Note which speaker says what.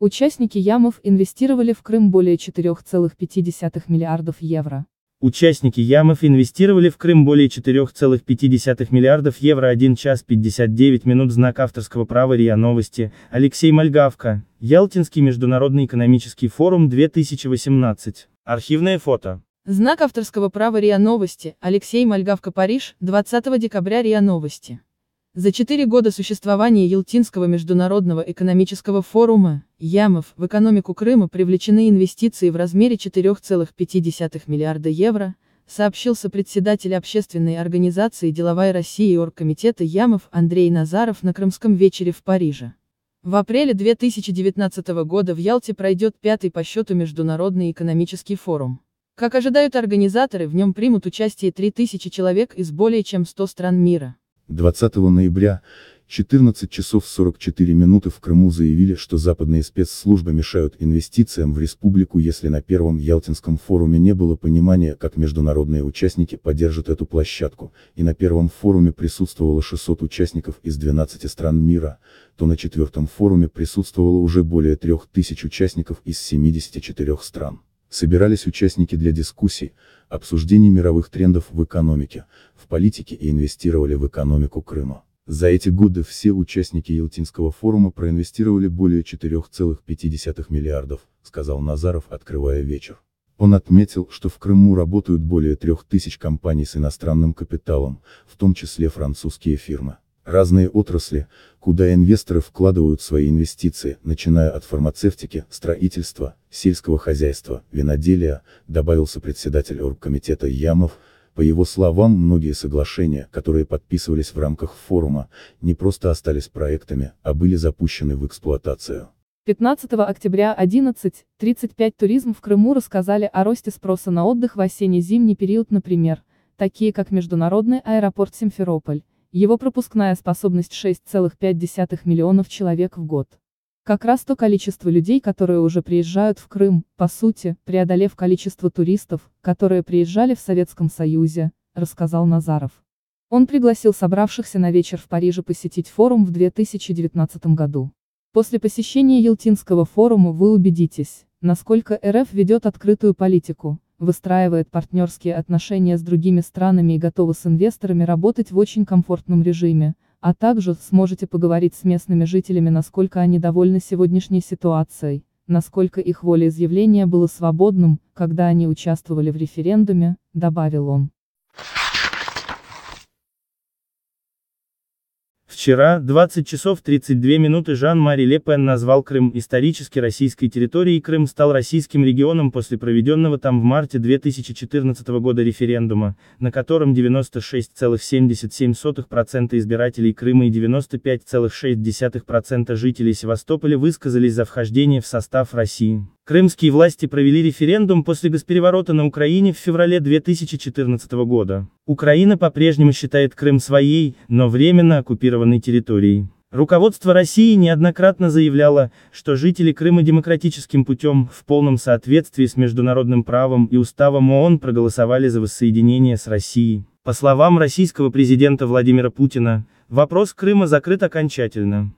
Speaker 1: Участники Ямов инвестировали в Крым более 4,5 миллиардов евро.
Speaker 2: Участники Ямов инвестировали в Крым более 4,5 миллиардов евро 1 час 59 минут знак авторского права РИА Новости, Алексей Мальгавка, Ялтинский международный экономический форум 2018, архивное фото.
Speaker 3: Знак авторского права РИА Новости, Алексей Мальгавка Париж, 20 декабря РИА Новости. За четыре года существования Елтинского международного экономического форума, ЯМов, в экономику Крыма привлечены инвестиции в размере 4,5 миллиарда евро, сообщил сопредседатель общественной организации «Деловая Россия» и Оргкомитета ЯМов Андрей Назаров на Крымском вечере в Париже. В апреле 2019 года в Ялте пройдет пятый по счету международный экономический форум. Как ожидают организаторы, в нем примут участие 3000 человек из более чем 100 стран мира.
Speaker 4: 20 ноября, 14 часов 44 минуты в Крыму заявили, что западные спецслужбы мешают инвестициям в республику, если на первом Ялтинском форуме не было понимания, как международные участники поддержат эту площадку, и на первом форуме присутствовало 600 участников из 12 стран мира, то на четвертом форуме присутствовало уже более 3000 участников из 74 стран. Собирались участники для дискуссий, обсуждений мировых трендов в экономике, в политике и инвестировали в экономику Крыма. За эти годы все участники Елтинского форума проинвестировали более 4,5 миллиардов, сказал Назаров, открывая вечер. Он отметил, что в Крыму работают более 3000 компаний с иностранным капиталом, в том числе французские фирмы разные отрасли, куда инвесторы вкладывают свои инвестиции, начиная от фармацевтики, строительства, сельского хозяйства, виноделия, добавился председатель оргкомитета Ямов, по его словам, многие соглашения, которые подписывались в рамках форума, не просто остались проектами, а были запущены в эксплуатацию.
Speaker 1: 15 октября 11.35 туризм в Крыму рассказали о росте спроса на отдых в осенне-зимний период, например, такие как международный аэропорт Симферополь, его пропускная способность 6,5 миллионов человек в год. Как раз то количество людей, которые уже приезжают в Крым, по сути, преодолев количество туристов, которые приезжали в Советском Союзе, рассказал Назаров. Он пригласил собравшихся на вечер в Париже посетить форум в 2019 году. После посещения Елтинского форума вы убедитесь, насколько РФ ведет открытую политику, выстраивает партнерские отношения с другими странами и готовы с инвесторами работать в очень комфортном режиме, а также сможете поговорить с местными жителями, насколько они довольны сегодняшней ситуацией, насколько их волеизъявление было свободным, когда они участвовали в референдуме, добавил он.
Speaker 2: Вчера, 20 часов 32 минуты Жан-Мари Ле Пен назвал Крым исторически российской территорией и Крым стал российским регионом после проведенного там в марте 2014 года референдума, на котором 96,77% избирателей Крыма и 95,6% жителей Севастополя высказались за вхождение в состав России. Крымские власти провели референдум после госпереворота на Украине в феврале 2014 года. Украина по-прежнему считает Крым своей, но временно оккупированной территорией. Руководство России неоднократно заявляло, что жители Крыма демократическим путем, в полном соответствии с международным правом и уставом ООН проголосовали за воссоединение с Россией. По словам российского президента Владимира Путина, вопрос Крыма закрыт окончательно.